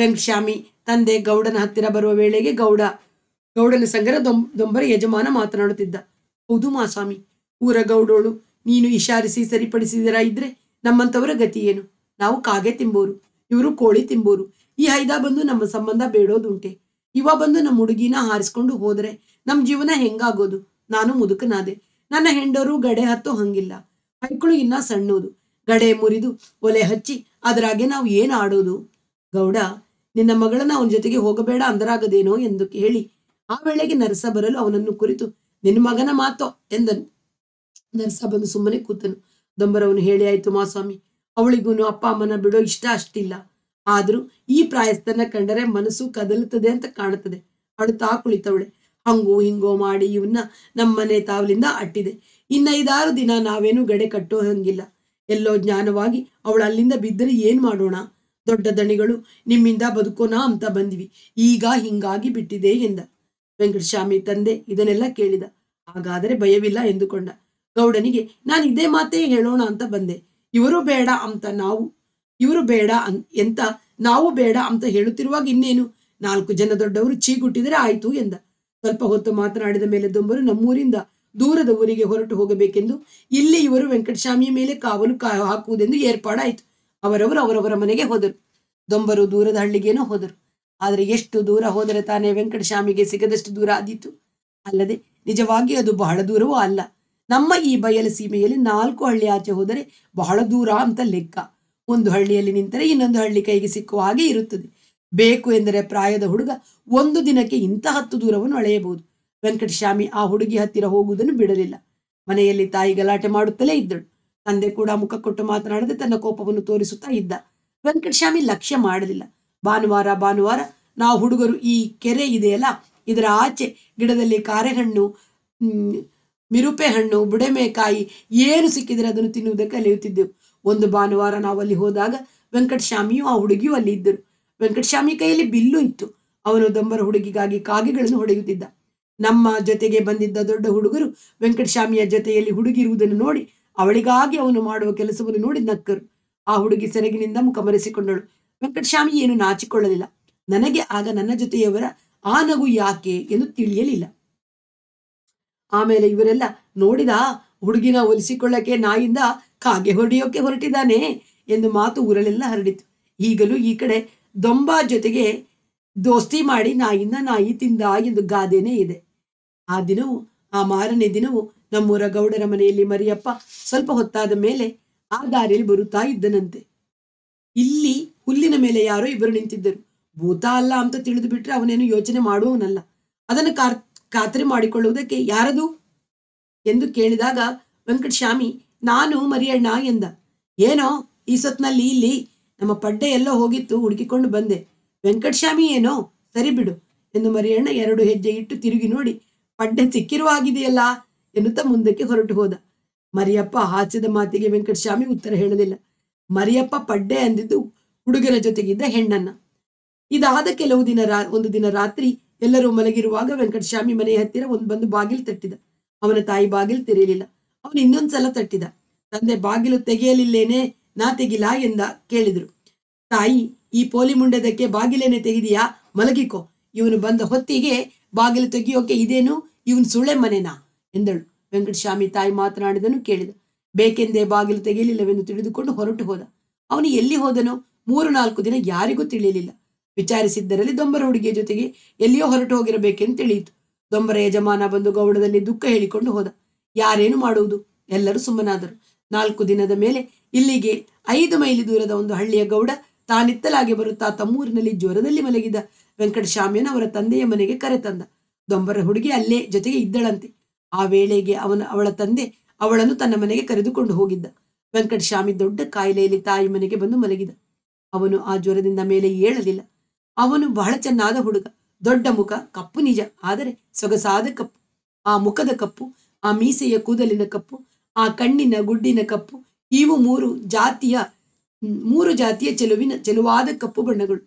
ವೆಂಕಶ್ಯಾಮಿ ತಂದೆ ಗೌಡನ ಹತ್ತಿರ ಬರುವ ವೇಳೆಗೆ ಗೌಡ ಗೌಡನ ಸಂಗರ ದೊಂಬ ದೊಂಬರ ಯಜಮಾನ ಮಾತನಾಡುತ್ತಿದ್ದ ಹೌದು ಮಾಸ್ವಾಮಿ ಊರ ಗೌಡೋಳು ನೀನು ಇಶಾರಿಸಿ ಸರಿಪಡಿಸಿದರ ಇದ್ರೆ ನಮ್ಮಂಥವರ ಗತಿ ಏನು ನಾವು ಕಾಗೆ ತಿಂಬೋರು ಇವರು ಕೋಳಿ ತಿಂಬೋರು ಈ ಹೈದ ಬಂದು ನಮ್ಮ ಸಂಬಂಧ ಬೇಡೋದುಂಟೆ ಇವ ಬಂದು ನಮ್ಮ ಹುಡುಗಿನ ಹಾರಿಸ್ಕೊಂಡು ಹೋದ್ರೆ ನಮ್ಮ ಜೀವನ ಹೆಂಗಾಗೋದು ನಾನು ಮುದುಕನಾದೆ ನನ್ನ ಹೆಂಡರು ಗಡೆ ಹತ್ತೋ ಹಂಗಿಲ್ಲ ಹೈಕಳು ಇನ್ನ ಸಣ್ಣದು ಗಡೆ ಮುರಿದು ಒಲೆ ಹಚ್ಚಿ ಅದರಾಗೆ ನಾವು ಏನು ಆಡೋದು ಗೌಡ ನಿನ್ನ ಮಗಳನ್ನ ಅವನ ಜೊತೆಗೆ ಹೋಗಬೇಡ ಅಂದರಾಗದೇನೋ ಎಂದು ಕೇಳಿ ಆ ವೇಳೆಗೆ ನರಸ ಬರಲು ಅವನನ್ನು ಕುರಿತು ನಿನ್ನ ಮಗನ ಮಾತೋ ಎಂದನು ನರಸ ಬಂದು ಸುಮ್ಮನೆ ಕೂತನು ದೊಂಬರವನು ಹೇಳಿ ಆಯ್ತು ಮಾಸ್ವಾಮಿ ಅವಳಿಗೂ ಅಪ್ಪ ಅಮ್ಮನ ಬಿಡೋ ಇಷ್ಟ ಅಷ್ಟಿಲ್ಲ ಆದರೂ ಈ ಪ್ರಾಯಸ್ಥನ ಕಂಡರೆ ಮನಸ್ಸು ಕದಲುತ್ತದೆ ಅಂತ ಕಾಣುತ್ತದೆ ಅಳುತ್ತಾ ಕುಳಿತವಳೆ ಹಂಗೋ ಹಿಂಗೋ ಮಾಡಿ ಇವನ್ನ ನಮ್ಮನೆ ತಾವಲಿಂದ ಅಟ್ಟಿದೆ ಇನ್ನೈದಾರು ದಿನ ನಾವೇನು ಗಡೆ ಕಟ್ಟೋ ಹಂಗಿಲ್ಲ ಎಲ್ಲೋ ಜ್ಞಾನವಾಗಿ ಅವಳು ಅಲ್ಲಿಂದ ಬಿದ್ದರೆ ಏನು ಮಾಡೋಣ ದೊಡ್ಡ ದಣಿಗಳು ನಿಮ್ಮಿಂದ ಬದುಕೋಣ ಅಂತ ಬಂದ್ವಿ ಈಗ ಹಿಂಗಾಗಿ ಬಿಟ್ಟಿದೆ ಎಂದ ವೆಂಕಟಸ್ವಾಮಿ ತಂದೆ ಇದನ್ನೆಲ್ಲ ಕೇಳಿದ ಹಾಗಾದರೆ ಭಯವಿಲ್ಲ ಎಂದುಕೊಂಡ ಗೌಡನಿಗೆ ನಾನು ಇದೇ ಮಾತೇ ಹೇಳೋಣ ಅಂತ ಬಂದೆ ಇವರು ಬೇಡ ಅಂತ ನಾವು ಇವರು ಬೇಡ ಅನ್ ಎಂತ ನಾವು ಬೇಡ ಅಂತ ಹೇಳುತ್ತಿರುವಾಗ ಇನ್ನೇನು ನಾಲ್ಕು ಜನ ದೊಡ್ಡವರು ಚೀಗುಟ್ಟಿದರೆ ಆಯಿತು ಎಂದ ಸ್ವಲ್ಪ ಹೊತ್ತು ಮಾತನಾಡಿದ ಮೇಲೆ ದೊಂಬರು ನಮ್ಮೂರಿಂದ ದೂರದ ಊರಿಗೆ ಹೊರಟು ಹೋಗಬೇಕೆಂದು ಇಲ್ಲಿ ಇವರು ವೆಂಕಟಸ್ವಾಮಿಯ ಮೇಲೆ ಕಾವಲು ಕಾ ಹಾಕುವುದೆಂದು ಏರ್ಪಾಡಾಯಿತು ಅವರವರು ಅವರವರ ಮನೆಗೆ ಹೋದರು ದೊಂಬರು ದೂರದ ಹಳ್ಳಿಗೇನೋ ಹೋದರು ಆದರೆ ಎಷ್ಟು ದೂರ ಹೋದರೆ ತಾನೇ ವೆಂಕಟಸ್ವಾಮಿಗೆ ಸಿಗದಷ್ಟು ದೂರ ಆದೀತು ಅಲ್ಲದೆ ನಿಜವಾಗಿ ಅದು ಬಹಳ ದೂರವೂ ಅಲ್ಲ ನಮ್ಮ ಈ ಬಯಲ ಸೀಮೆಯಲ್ಲಿ ನಾಲ್ಕು ಹಳ್ಳಿ ಆಚೆ ಹೋದರೆ ಬಹಳ ದೂರ ಅಂತ ಲೆಕ್ಕ ಒಂದು ಹಳ್ಳಿಯಲ್ಲಿ ನಿಂತರೆ ಇನ್ನೊಂದು ಹಳ್ಳಿ ಕೈಗೆ ಸಿಕ್ಕುವ ಹಾಗೆ ಇರುತ್ತದೆ ಬೇಕು ಎಂದರೆ ಪ್ರಾಯದ ಹುಡುಗ ಒಂದು ದಿನಕ್ಕೆ ಇಂಥ ಹತ್ತು ದೂರವನ್ನು ಅಳೆಯಬಹುದು ವೆಂಕಟಶ್ಯಾಮಿ ಆ ಹುಡುಗಿ ಹತ್ತಿರ ಹೋಗುವುದನ್ನು ಬಿಡಲಿಲ್ಲ ಮನೆಯಲ್ಲಿ ತಾಯಿ ಗಲಾಟೆ ಮಾಡುತ್ತಲೇ ಇದ್ದಳು ತಂದೆ ಕೂಡ ಮುಖ ಕೊಟ್ಟು ಮಾತನಾಡದೆ ತನ್ನ ಕೋಪವನ್ನು ತೋರಿಸುತ್ತಾ ಇದ್ದ ವೆಂಕಟಶ್ಯಾಮಿ ಲಕ್ಷ್ಯ ಮಾಡಲಿಲ್ಲ ಭಾನುವಾರ ಭಾನುವಾರ ನಾವು ಹುಡುಗರು ಈ ಕೆರೆ ಇದೆಯಲ್ಲ ಇದರ ಆಚೆ ಗಿಡದಲ್ಲಿ ಕಾರೆಹಣ್ಣು ಮಿರುಪೆ ಹಣ್ಣು ಬುಡೆಮೆಕಾಯಿ ಏನು ಸಿಕ್ಕಿದರೆ ಅದನ್ನು ತಿನ್ನುವುದಕ್ಕೆ ಅಲಿಯುತ್ತಿದ್ದೆವು ಒಂದು ಭಾನುವಾರ ನಾವು ಅಲ್ಲಿ ಹೋದಾಗ ವೆಂಕಟಶ್ಯಾಮಿಯು ಆ ಹುಡುಗಿಯು ಅಲ್ಲಿ ಇದ್ದರು ವೆಂಕಟಸ್ವಾಮಿ ಕೈಯಲ್ಲಿ ಬಿಲ್ಲು ಇತ್ತು ಅವನು ದಂಬರ ಹುಡುಗಿಗಾಗಿ ಕಾಗೆಗಳನ್ನು ಹೊಡೆಯುತ್ತಿದ್ದ ನಮ್ಮ ಜೊತೆಗೆ ಬಂದಿದ್ದ ದೊಡ್ಡ ಹುಡುಗರು ವೆಂಕಟಸ್ವಾಮಿಯ ಜೊತೆಯಲ್ಲಿ ಹುಡುಗಿರುವುದನ್ನು ನೋಡಿ ಅವಳಿಗಾಗಿ ಅವನು ಮಾಡುವ ಕೆಲಸವನ್ನು ನೋಡಿ ನಕ್ಕರು ಆ ಹುಡುಗಿ ಸೆರಗಿನಿಂದ ಮುಖಮರೆಸಿಕೊಂಡಳು ವೆಂಕಟಸ್ವಾಮಿ ಏನು ನಾಚಿಕೊಳ್ಳಲಿಲ್ಲ ನನಗೆ ಆಗ ನನ್ನ ಜೊತೆಯವರ ಆ ನಗು ಯಾಕೆ ಎಂದು ತಿಳಿಯಲಿಲ್ಲ ಆಮೇಲೆ ಇವರೆಲ್ಲ ನೋಡಿದ ಹುಡುಗಿನ ಒಲಿಸಿಕೊಳ್ಳಕ್ಕೆ ನಾಯಿಂದ ಕಾಗೆ ಹೊಡೆಯೋಕೆ ಹೊರಟಿದ್ದಾನೆ ಎಂದು ಮಾತು ಊರಲೆಲ್ಲ ಹರಡಿತು ಈಗಲೂ ಈ ಕಡೆ ದೊಂಬ ಜೊತೆಗೆ ದೋಸ್ತಿ ಮಾಡಿ ನಾಯಿನ ನಾಯಿ ತಿಂದ ಎಂದು ಗಾದೆನೇ ಇದೆ ಆ ದಿನವೂ ಆ ಮಾರನೇ ದಿನವೂ ನಮ್ಮೂರ ಗೌಡರ ಮನೆಯಲ್ಲಿ ಮರಿಯಪ್ಪ ಸ್ವಲ್ಪ ಹೊತ್ತಾದ ಮೇಲೆ ಆ ದಾರಿಯಲ್ಲಿ ಬರುತ್ತಾ ಇದ್ದನಂತೆ ಇಲ್ಲಿ ಹುಲ್ಲಿನ ಮೇಲೆ ಯಾರೋ ಇಬ್ಬರು ನಿಂತಿದ್ದರು ಭೂತ ಅಲ್ಲ ಅಂತ ತಿಳಿದು ಬಿಟ್ರೆ ಅವನೇನು ಯೋಚನೆ ಮಾಡುವವನಲ್ಲ ಅದನ್ನು ಕಾರ್ ಖಾತರಿ ಮಾಡಿಕೊಳ್ಳುವುದಕ್ಕೆ ಯಾರದು ಎಂದು ಕೇಳಿದಾಗ ವೆಂಕಟಸ್ವಾಮಿ ನಾನು ಮರಿಯಣ್ಣ ಎಂದ ಏನೋ ಈ ಸೊತ್ತಿನಲ್ಲಿ ಇಲ್ಲಿ ನಮ್ಮ ಪಡ್ಡೆ ಎಲ್ಲ ಹೋಗಿತ್ತು ಹುಡುಕಿಕೊಂಡು ಬಂದೆ ವೆಂಕಟಸ್ವಾಮಿ ಏನೋ ಸರಿ ಬಿಡು ಎಂದು ಮರಿಯಣ್ಣ ಎರಡು ಹೆಜ್ಜೆ ಇಟ್ಟು ತಿರುಗಿ ನೋಡಿ ಪಡ್ಡೆ ಸಿಕ್ಕಿರುವ ಆಗಿದೆಯಲ್ಲ ಎನ್ನುತ್ತಾ ಮುಂದಕ್ಕೆ ಹೊರಟು ಹೋದ ಮರಿಯಪ್ಪ ಹಾಸ್ಯದ ಮಾತಿಗೆ ವೆಂಕಟಸ್ವಾಮಿ ಉತ್ತರ ಹೇಳಲಿಲ್ಲ ಮರಿಯಪ್ಪ ಪಡ್ಡೆ ಅಂದಿದ್ದು ಹುಡುಗರ ಜೊತೆಗಿದ್ದ ಹೆಣ್ಣನ್ನ ಇದಾದ ಕೆಲವು ದಿನ ರಾ ಒಂದು ದಿನ ರಾತ್ರಿ ಎಲ್ಲರೂ ಮಲಗಿರುವಾಗ ವೆಂಕಟಸ್ವಾಮಿ ಮನೆಯ ಹತ್ತಿರ ಒಂದು ಬಂದು ಬಾಗಿಲು ತಟ್ಟಿದ ಅವನ ತಾಯಿ ಬಾಗಿಲು ತೆರೆಯಲಿಲ್ಲ ಅವನು ಇನ್ನೊಂದ್ಸಲ ತಟ್ಟಿದ ತಂದೆ ಬಾಗಿಲು ತೆಗೆಯಲಿಲ್ಲೇನೆ ನಾ ತೆಗಿಲಾ ಎಂದ ಕೇಳಿದರು ತಾಯಿ ಈ ಪೋಲಿ ಮುಂಡದಕ್ಕೆ ಬಾಗಿಲೇನೆ ತೆಗಿದೀಯಾ ಮಲಗಿಕೋ ಇವನು ಬಂದ ಹೊತ್ತಿಗೆ ಬಾಗಿಲು ತೆಗಿಯೋಕೆ ಇದೇನು ಇವನ್ ಸುಳೆ ಮನೆನಾ ಎಂದಳು ವೆಂಕಟಸ್ವಾಮಿ ತಾಯಿ ಮಾತನಾಡಿದನು ಕೇಳಿದ ಬೇಕೆಂದೇ ಬಾಗಿಲು ತೆಗೆಯಲಿಲ್ಲವೆಂದು ತಿಳಿದುಕೊಂಡು ಹೊರಟು ಹೋದ ಅವನು ಎಲ್ಲಿ ಹೋದನು ಮೂರು ನಾಲ್ಕು ದಿನ ಯಾರಿಗೂ ತಿಳಿಯಲಿಲ್ಲ ವಿಚಾರಿಸಿದ್ದರಲ್ಲಿ ದೊಂಬರ ಹುಡುಗಿಯ ಜೊತೆಗೆ ಎಲ್ಲಿಯೋ ಹೊರಟು ಹೋಗಿರಬೇಕೆಂದು ತಿಳಿಯಿತು ದೊಂಬರ ಯಜಮಾನ ಬಂದು ಗೌಡದಲ್ಲಿ ದುಃಖ ಹೇಳಿಕೊಂಡು ಹೋದ ಯಾರೇನು ಮಾಡುವುದು ಎಲ್ಲರೂ ಸುಮ್ಮನಾದರು ನಾಲ್ಕು ದಿನದ ಮೇಲೆ ಇಲ್ಲಿಗೆ ಐದು ಮೈಲಿ ದೂರದ ಒಂದು ಹಳ್ಳಿಯ ಗೌಡ ತಾನಿತ್ತಲಾಗಿ ಬರುತ್ತಾ ತಮ್ಮೂರಿನಲ್ಲಿ ಜ್ವರದಲ್ಲಿ ಮಲಗಿದ್ದ ವೆಂಕಟಶಾಮ್ಯನ ಅವರ ತಂದೆಯ ಮನೆಗೆ ಕರೆತಂದ ದೊಂಬರ ಹುಡುಗಿ ಅಲ್ಲೇ ಜೊತೆಗೆ ಇದ್ದಳಂತೆ ಆ ವೇಳೆಗೆ ಅವನ ಅವಳ ತಂದೆ ಅವಳನ್ನು ತನ್ನ ಮನೆಗೆ ಕರೆದುಕೊಂಡು ಹೋಗಿದ್ದ ವೆಂಕಟಶಾಮಿ ದೊಡ್ಡ ಕಾಯಿಲೆಯಲ್ಲಿ ತಾಯಿ ಮನೆಗೆ ಬಂದು ಮಲಗಿದ ಅವನು ಆ ಜ್ವರದಿಂದ ಮೇಲೆ ಏಳಲಿಲ್ಲ ಅವನು ಬಹಳ ಚೆನ್ನಾದ ಹುಡುಗ ದೊಡ್ಡ ಮುಖ ಕಪ್ಪು ನಿಜ ಆದರೆ ಸೊಗಸಾದ ಕಪ್ಪು ಆ ಮುಖದ ಕಪ್ಪು ಆ ಮೀಸೆಯ ಕೂದಲಿನ ಕಪ್ಪು ಆ ಕಣ್ಣಿನ ಗುಡ್ಡಿನ ಕಪ್ಪು ಇವು ಮೂರು ಜಾತಿಯ ಮೂರು ಜಾತಿಯ ಚೆಲುವಿನ ಚೆಲುವಾದ ಕಪ್ಪು ಬಣ್ಣಗಳು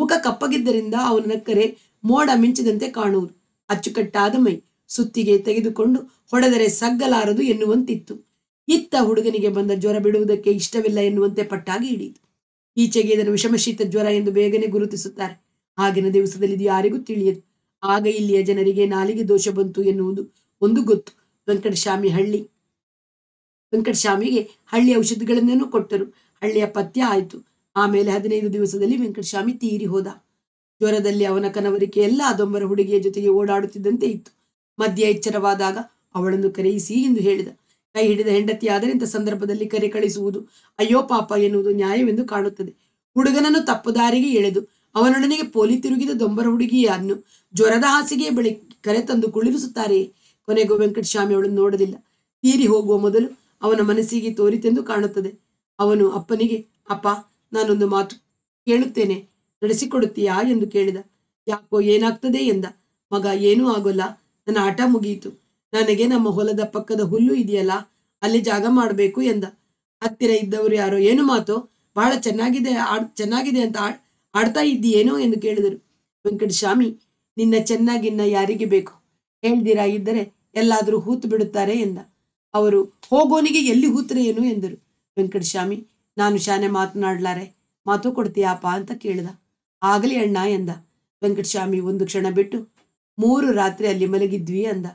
ಮುಖ ಕಪ್ಪಗಿದ್ದರಿಂದ ಅವನ ನಕ್ಕರೆ ಮೋಡ ಮಿಂಚದಂತೆ ಕಾಣುವುದು ಅಚ್ಚುಕಟ್ಟಾದ ಮೈ ಸುತ್ತಿಗೆ ತೆಗೆದುಕೊಂಡು ಹೊಡೆದರೆ ಸಗ್ಗಲಾರದು ಎನ್ನುವಂತಿತ್ತು ಇತ್ತ ಹುಡುಗನಿಗೆ ಬಂದ ಜ್ವರ ಬಿಡುವುದಕ್ಕೆ ಇಷ್ಟವಿಲ್ಲ ಎನ್ನುವಂತೆ ಪಟ್ಟಾಗಿ ಹಿಡಿಯಿತು ಈಚೆಗೆ ಇದನ್ನು ವಿಷಮಶೀತ ಜ್ವರ ಎಂದು ಬೇಗನೆ ಗುರುತಿಸುತ್ತಾರೆ ಆಗಿನ ದಿವಸದಲ್ಲಿ ಇದು ಯಾರಿಗೂ ತಿಳಿಯದು ಆಗ ಇಲ್ಲಿಯ ಜನರಿಗೆ ನಾಲಿಗೆ ದೋಷ ಬಂತು ಎನ್ನುವುದು ಒಂದು ಗೊತ್ತು ವೆಂಕಟಸ್ವಾಮಿ ಹಳ್ಳಿ ವೆಂಕಟಸ್ವಾಮಿಗೆ ಹಳ್ಳಿ ಔಷಧಿಗಳನ್ನೇನು ಕೊಟ್ಟರು ಹಳ್ಳಿಯ ಪಥ್ಯ ಆಯಿತು ಆಮೇಲೆ ಹದಿನೈದು ದಿವಸದಲ್ಲಿ ವೆಂಕಟಸ್ವಾಮಿ ತೀರಿ ಹೋದ ಜ್ವರದಲ್ಲಿ ಅವನ ಕನವರಿಕೆ ಎಲ್ಲ ಅದೊಂಬರ ಹುಡುಗಿಯ ಜೊತೆಗೆ ಓಡಾಡುತ್ತಿದ್ದಂತೆ ಇತ್ತು ಮದ್ಯ ಎಚ್ಚರವಾದಾಗ ಅವಳನ್ನು ಕರೆಯಿಸಿ ಎಂದು ಹೇಳಿದ ಕೈ ಹಿಡಿದ ಹೆಂಡತಿಯಾದರೆ ಇಂಥ ಸಂದರ್ಭದಲ್ಲಿ ಕರೆ ಕಳಿಸುವುದು ಅಯ್ಯೋ ಪಾಪ ಎನ್ನುವುದು ನ್ಯಾಯವೆಂದು ಕಾಣುತ್ತದೆ ಹುಡುಗನನ್ನು ತಪ್ಪುದಾರಿಗೆ ಎಳೆದು ಅವನೊಡನೆಗೆ ಪೋಲಿ ತಿರುಗಿದ ದೊಂಬರ ಹುಡುಗಿಯನ್ನು ಜ್ವರದ ಹಾಸಿಗೆ ಬಳಿ ಕರೆ ತಂದು ಕುಳಿರಿಸುತ್ತಾರೆ ಕೊನೆಗೂ ವೆಂಕಟಸ್ವಾಮಿ ಅವಳನ್ನು ನೋಡಲಿಲ್ಲ ತೀರಿ ಹೋಗುವ ಮೊದಲು ಅವನ ಮನಸ್ಸಿಗೆ ತೋರಿತೆಂದು ಕಾಣುತ್ತದೆ ಅವನು ಅಪ್ಪನಿಗೆ ಅಪ್ಪ ನಾನೊಂದು ಮಾತು ಕೇಳುತ್ತೇನೆ ನಡೆಸಿಕೊಡುತ್ತೀಯಾ ಎಂದು ಕೇಳಿದ ಯಾಕೋ ಏನಾಗ್ತದೆ ಎಂದ ಮಗ ಏನೂ ಆಗೋಲ್ಲ ನನ್ನ ಆಟ ಮುಗಿಯಿತು ನನಗೆ ನಮ್ಮ ಹೊಲದ ಪಕ್ಕದ ಹುಲ್ಲು ಇದೆಯಲ್ಲ ಅಲ್ಲಿ ಜಾಗ ಮಾಡಬೇಕು ಎಂದ ಹತ್ತಿರ ಇದ್ದವರು ಯಾರೋ ಏನು ಮಾತು ಬಹಳ ಚೆನ್ನಾಗಿದೆ ಆಡ್ ಚೆನ್ನಾಗಿದೆ ಅಂತ ಆಡ್ತಾ ಇದ್ದೀಯೇನೋ ಎಂದು ಕೇಳಿದರು ವೆಂಕಟಶಾಮಿ ನಿನ್ನ ಚೆನ್ನಾಗಿನ್ನ ಯಾರಿಗೆ ಬೇಕು ಹೇಳ್ದಿರಾಗಿದ್ದರೆ ಇದ್ದರೆ ಎಲ್ಲಾದರೂ ಹೂತು ಬಿಡುತ್ತಾರೆ ಎಂದ ಅವರು ಹೋಗೋನಿಗೆ ಎಲ್ಲಿ ಏನು ಎಂದರು ವೆಂಕಟಶ್ಯಾಮಿ ನಾನು ಶಾನೆ ಮಾತನಾಡ್ಲಾರೆ ಮಾತು ಕೊಡ್ತೀಯಾಪ ಅಂತ ಕೇಳಿದ ಆಗಲಿ ಅಣ್ಣ ಎಂದ ವೆಂಕಟಸ್ವಾಮಿ ಒಂದು ಕ್ಷಣ ಬಿಟ್ಟು ಮೂರು ರಾತ್ರಿ ಅಲ್ಲಿ ಮಲಗಿದ್ವಿ ಅಂದ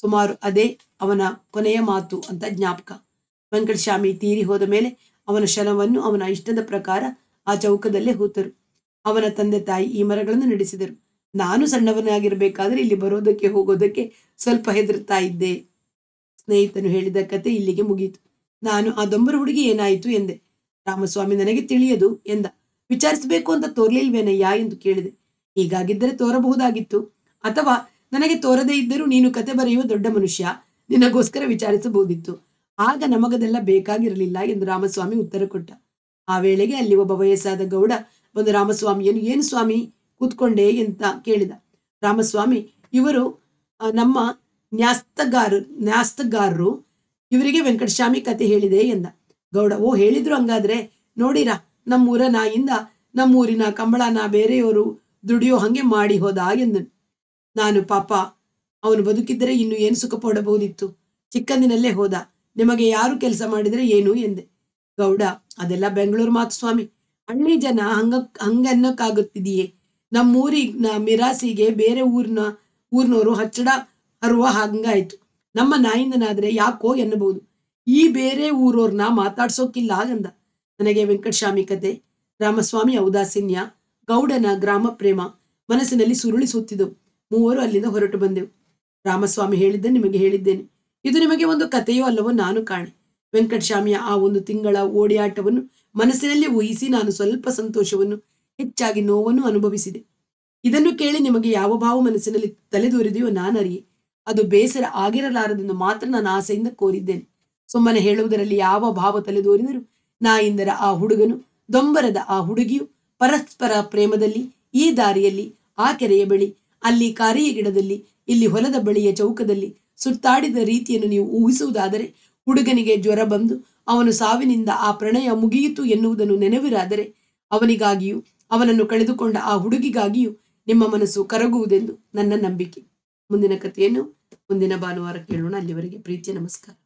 ಸುಮಾರು ಅದೇ ಅವನ ಕೊನೆಯ ಮಾತು ಅಂತ ಜ್ಞಾಪಕ ವೆಂಕಟಶ್ಯಾಮಿ ತೀರಿ ಹೋದ ಮೇಲೆ ಅವನ ಶನವನ್ನು ಅವನ ಇಷ್ಟದ ಪ್ರಕಾರ ಆ ಚೌಕದಲ್ಲೇ ಹೂತರು ಅವನ ತಂದೆ ತಾಯಿ ಈ ಮರಗಳನ್ನು ನಡೆಸಿದರು ನಾನು ಸಣ್ಣವನಾಗಿರಬೇಕಾದ್ರೆ ಇಲ್ಲಿ ಬರೋದಕ್ಕೆ ಹೋಗೋದಕ್ಕೆ ಸ್ವಲ್ಪ ಹೆದರ್ತಾ ಇದ್ದೆ ಸ್ನೇಹಿತನು ಹೇಳಿದ ಕತೆ ಇಲ್ಲಿಗೆ ಮುಗಿಯಿತು ನಾನು ಆ ದೊಂಬರ ಹುಡುಗಿ ಏನಾಯಿತು ಎಂದೆ ರಾಮಸ್ವಾಮಿ ನನಗೆ ತಿಳಿಯದು ಎಂದ ವಿಚಾರಿಸಬೇಕು ಅಂತ ತೋರ್ಲಿಲ್ವೇನಯ್ಯ ಎಂದು ಕೇಳಿದೆ ಹೀಗಾಗಿದ್ದರೆ ತೋರಬಹುದಾಗಿತ್ತು ಅಥವಾ ನನಗೆ ತೋರದೇ ಇದ್ದರೂ ನೀನು ಕತೆ ಬರೆಯುವ ದೊಡ್ಡ ಮನುಷ್ಯ ನಿನಗೋಸ್ಕರ ವಿಚಾರಿಸಬಹುದಿತ್ತು ಆಗ ನಮಗದೆಲ್ಲ ಬೇಕಾಗಿರಲಿಲ್ಲ ಎಂದು ರಾಮಸ್ವಾಮಿ ಉತ್ತರ ಕೊಟ್ಟ ಆ ವೇಳೆಗೆ ಅಲ್ಲಿ ಒಬ್ಬ ವಯಸ್ಸಾದ ಗೌಡ ಒಂದು ರಾಮಸ್ವಾಮಿಯನ್ನು ಏನು ಸ್ವಾಮಿ ಕೂತ್ಕೊಂಡೆ ಅಂತ ಕೇಳಿದ ರಾಮಸ್ವಾಮಿ ಇವರು ನಮ್ಮ ನ್ಯಾಸ್ತಗಾರ ನ್ಯಾಸ್ತಗಾರರು ಇವರಿಗೆ ವೆಂಕಟಸ್ವಾಮಿ ಕತೆ ಹೇಳಿದೆ ಎಂದ ಗೌಡ ಓ ಹೇಳಿದ್ರು ಹಂಗಾದ್ರೆ ನೋಡಿರ ನಮ್ಮೂರ ನಾಯಿಂದ ನಮ್ಮೂರಿನ ಕಂಬಳನ ಬೇರೆಯವರು ದುಡಿಯೋ ಹಂಗೆ ಮಾಡಿ ಹೋದ ಎಂದನು ನಾನು ಪಾಪ ಅವನು ಬದುಕಿದ್ದರೆ ಇನ್ನು ಏನು ಸುಖ ಪಡಬಹುದಿತ್ತು ಚಿಕ್ಕಂದಿನಲ್ಲೇ ಹೋದ ನಿಮಗೆ ಯಾರು ಕೆಲಸ ಮಾಡಿದರೆ ಏನು ಎಂದೆ ಗೌಡ ಅದೆಲ್ಲ ಬೆಂಗಳೂರು ಮಾತು ಸ್ವಾಮಿ ಹಳ್ಳಿ ಜನ ಹಂಗ ಹಂಗನ್ನಕ್ಕಾಗುತ್ತಿದೆಯೇ ನಮ್ಮೂರಿನ ಮಿರಾಸಿಗೆ ಬೇರೆ ಊರಿನ ಊರಿನವರು ಹಚ್ಚಡ ಅರುವ ಹಂಗಾಯ್ತು ನಮ್ಮ ನಾಯಿಂದನಾದ್ರೆ ಯಾಕೋ ಎನ್ನಬಹುದು ಈ ಬೇರೆ ಊರೋರ್ನ ಮಾತಾಡ್ಸೋಕಿಲ್ಲ ಅಂದ ನನಗೆ ವೆಂಕಟಸ್ವಾಮಿ ಕತೆ ರಾಮಸ್ವಾಮಿ ಔದಾಸೀನ್ಯ ಗೌಡನ ಗ್ರಾಮ ಪ್ರೇಮ ಮನಸ್ಸಿನಲ್ಲಿ ಸುರುಳಿಸುತ್ತಿದ್ದವು ಮೂವರು ಅಲ್ಲಿಂದ ಹೊರಟು ಬಂದೆವು ರಾಮಸ್ವಾಮಿ ಹೇಳಿದ್ದೆ ನಿಮಗೆ ಹೇಳಿದ್ದೇನೆ ಇದು ನಿಮಗೆ ಒಂದು ಕಥೆಯೋ ಅಲ್ಲವೋ ನಾನು ಕಾಣೆ ವೆಂಕಟಸ್ವಾಮಿಯ ಆ ಒಂದು ತಿಂಗಳ ಓಡಿಯಾಟವನ್ನು ಮನಸ್ಸಿನಲ್ಲಿ ಊಹಿಸಿ ನಾನು ಸ್ವಲ್ಪ ಸಂತೋಷವನ್ನು ಹೆಚ್ಚಾಗಿ ನೋವನ್ನು ಅನುಭವಿಸಿದೆ ಇದನ್ನು ಕೇಳಿ ನಿಮಗೆ ಯಾವ ಭಾವ ಮನಸ್ಸಿನಲ್ಲಿ ತಲೆದೋರಿದೆಯೋ ನಾನರಿಯೆ ಅದು ಬೇಸರ ಆಗಿರಲಾರದೆಂದು ಮಾತ್ರ ನಾನು ಆಸೆಯಿಂದ ಕೋರಿದ್ದೇನೆ ಸುಮ್ಮನೆ ಹೇಳುವುದರಲ್ಲಿ ಯಾವ ಭಾವ ತಲೆದೋರಿದರೂ ನಾಯಿಂದರ ಆ ಹುಡುಗನು ದೊಂಬರದ ಆ ಹುಡುಗಿಯು ಪರಸ್ಪರ ಪ್ರೇಮದಲ್ಲಿ ಈ ದಾರಿಯಲ್ಲಿ ಆ ಕೆರೆಯ ಬಳಿ ಅಲ್ಲಿ ಕಾರಿಯ ಗಿಡದಲ್ಲಿ ಇಲ್ಲಿ ಹೊಲದ ಬಳಿಯ ಚೌಕದಲ್ಲಿ ಸುತ್ತಾಡಿದ ರೀತಿಯನ್ನು ನೀವು ಊಹಿಸುವುದಾದರೆ ಹುಡುಗನಿಗೆ ಜ್ವರ ಬಂದು ಅವನು ಸಾವಿನಿಂದ ಆ ಪ್ರಣಯ ಮುಗಿಯಿತು ಎನ್ನುವುದನ್ನು ನೆನವಿರಾದರೆ ಅವನಿಗಾಗಿಯೂ ಅವನನ್ನು ಕಳೆದುಕೊಂಡ ಆ ಹುಡುಗಿಗಾಗಿಯೂ ನಿಮ್ಮ ಮನಸ್ಸು ಕರಗುವುದೆಂದು ನನ್ನ ನಂಬಿಕೆ ಮುಂದಿನ ಕಥೆಯನ್ನು ಮುಂದಿನ ಭಾನುವಾರ ಕೇಳೋಣ ಅಲ್ಲಿವರೆಗೆ ಪ್ರೀತಿ ನಮಸ್ಕಾರ